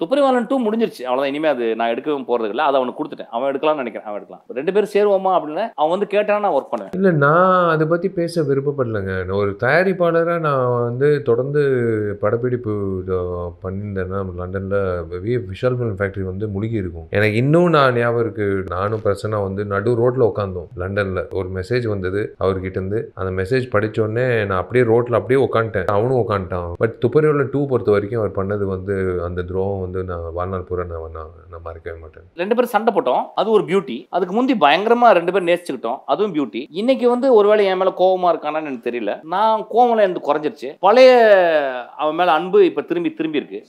துப்பரிவாளன் two முடிஞ்சிருச்சு அவ்வளோதான் இனிமேல் அது நான் எடுக்கவும் போகிறது இல்லை அதை அவனுக்கு கொடுத்துட்டேன் அவன் எடுக்கலாம்னு நினைக்கிறேன் அவன் எடுக்கலாம் ரெண்டு பேரும் சேருவோமா அப்படின்னு அவன் வந்து கேட்டான் நான் ஒர்க் பண்ணுவேன் இல்லை நான் அதை பற்றி பேச விருப்பப்படலைங்க ஒரு தயாரிப்பாளராக நான் வந்து தொடர்ந்து படப்பிடிப்பு பண்ணியிருந்தேன்னா லண்டனில் வி விஷால் ஃபிலிம் ஃபேக்ட்ரி வந்து முழுகி இருக்கும் எனக்கு இன்னும் நான் ஞாபகம் இருக்கு நானும் பிரச்சனை வந்து நடு ரோட்டில் உட்காந்தோம் லண்டனில் ஒரு மெசேஜ் வந்தது அவர்கிட்ட இருந்து அந்த மெசேஜ் படித்தோடனே நான் அப்படியே ரோட்டில் அப்படியே உட்காந்துட்டேன் அவனும் உட்காந்துட்டான் பட் துப்பரிவாளன் டூ பொறுத்த வரைக்கும் அவர் பண்ணது வந்து அந்த துரோகம் வந்து நான் வாழ்நாள் பூரா நான் நான் மறக்கவே மாட்டேன் ரெண்டு பேரும் சண்டை போட்டோம் அது ஒரு பியூட்டி அதுக்கு முந்தி பயங்கரமாக ரெண்டு பேரும் நேசிச்சுக்கிட்டோம் அதுவும் பியூட்டி இன்னைக்கு வந்து ஒருவேளை என் மேலே கோவமாக இருக்கானு எனக்கு தெரியல நான் கோவம்லாம் எனக்கு குறைஞ்சிருச்சு பழைய அவன் மேல அன்பு இப்போ திரும்பி திரும்பி இருக்கு